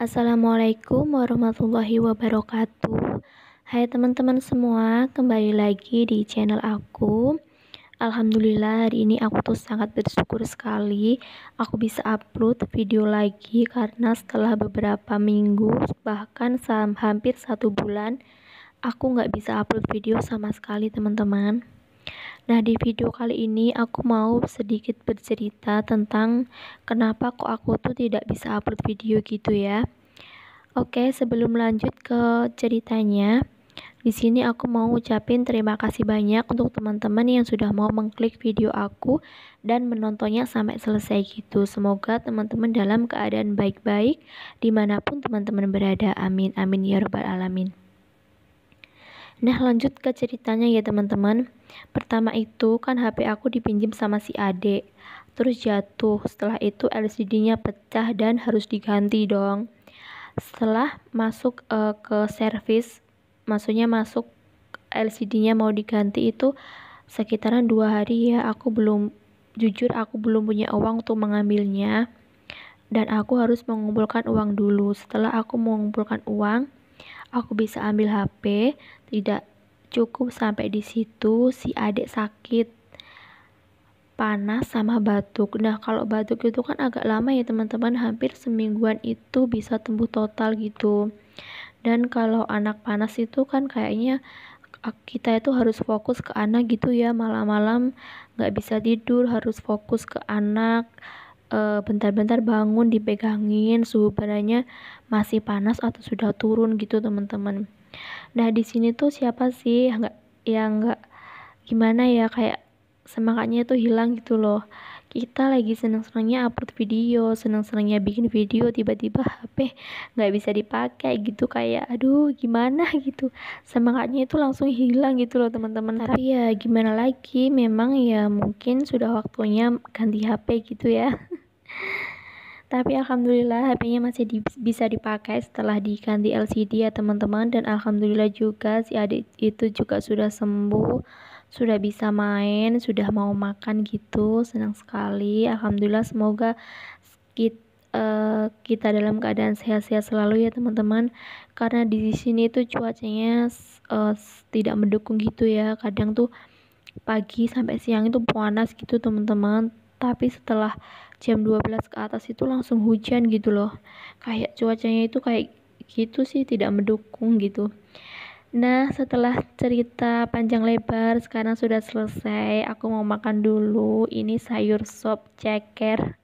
Assalamualaikum warahmatullahi wabarakatuh. Hai teman-teman semua, kembali lagi di channel aku. Alhamdulillah hari ini aku tuh sangat bersyukur sekali aku bisa upload video lagi karena setelah beberapa minggu bahkan hampir satu bulan aku nggak bisa upload video sama sekali teman-teman. Nah, di video kali ini aku mau sedikit bercerita tentang kenapa kok aku tuh tidak bisa upload video gitu ya. Oke, sebelum lanjut ke ceritanya, di sini aku mau ucapin terima kasih banyak untuk teman-teman yang sudah mau mengklik video aku dan menontonnya sampai selesai gitu. Semoga teman-teman dalam keadaan baik-baik dimanapun teman-teman berada. Amin, amin ya robbal alamin. Nah lanjut ke ceritanya ya teman-teman Pertama itu kan HP aku dipinjam sama si Ade Terus jatuh Setelah itu LCD nya pecah dan harus diganti dong Setelah masuk uh, ke servis Maksudnya masuk LCD nya mau diganti itu Sekitaran dua hari ya aku belum Jujur aku belum punya uang untuk mengambilnya Dan aku harus mengumpulkan uang dulu Setelah aku mengumpulkan uang aku bisa ambil HP, tidak cukup sampai di situ, si adik sakit panas sama batuk. Nah, kalau batuk itu kan agak lama ya, teman-teman. Hampir semingguan itu bisa tumbuh total gitu. Dan kalau anak panas itu kan kayaknya kita itu harus fokus ke anak gitu ya, malam-malam nggak bisa tidur, harus fokus ke anak. Eh, bentar-bentar bangun dipegangin suhu badannya masih panas atau sudah turun gitu teman-teman. Nah di sini tuh siapa sih nggak yang nggak gimana ya kayak semangatnya tuh hilang gitu loh. Kita lagi seneng-senengnya upload video, seneng-senengnya bikin video, tiba-tiba HP nggak bisa dipakai gitu kayak aduh gimana gitu. Semangatnya itu langsung hilang gitu loh teman-teman. Tapi ya gimana lagi, memang ya mungkin sudah waktunya ganti HP gitu ya. tapi alhamdulillah HP-nya masih di, bisa dipakai setelah diganti LCD ya teman-teman dan alhamdulillah juga si adik itu juga sudah sembuh sudah bisa main sudah mau makan gitu senang sekali alhamdulillah semoga kita, uh, eh, kita dalam keadaan sehat-sehat selalu ya teman-teman karena di sini itu cuacanya uh, tidak mendukung gitu ya kadang tuh pagi sampai siang itu panas gitu teman-teman tapi setelah jam 12 ke atas itu langsung hujan gitu loh kayak cuacanya itu kayak gitu sih tidak mendukung gitu Nah, setelah cerita panjang lebar, sekarang sudah selesai. Aku mau makan dulu. Ini sayur sop ceker.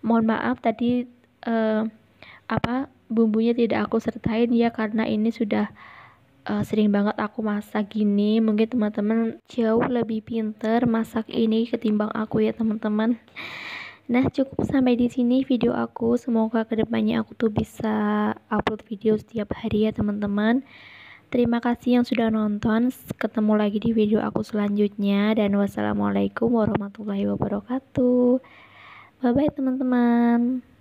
Mohon maaf tadi uh, apa bumbunya tidak aku sertain ya karena ini sudah uh, sering banget aku masak gini. Mungkin teman-teman jauh lebih pinter masak ini ketimbang aku ya, teman-teman. Nah, cukup sampai di sini video aku. Semoga kedepannya aku tuh bisa upload video setiap hari ya, teman-teman. Terima kasih yang sudah nonton. Ketemu lagi di video aku selanjutnya. Dan wassalamualaikum warahmatullahi wabarakatuh. Bye-bye, teman-teman.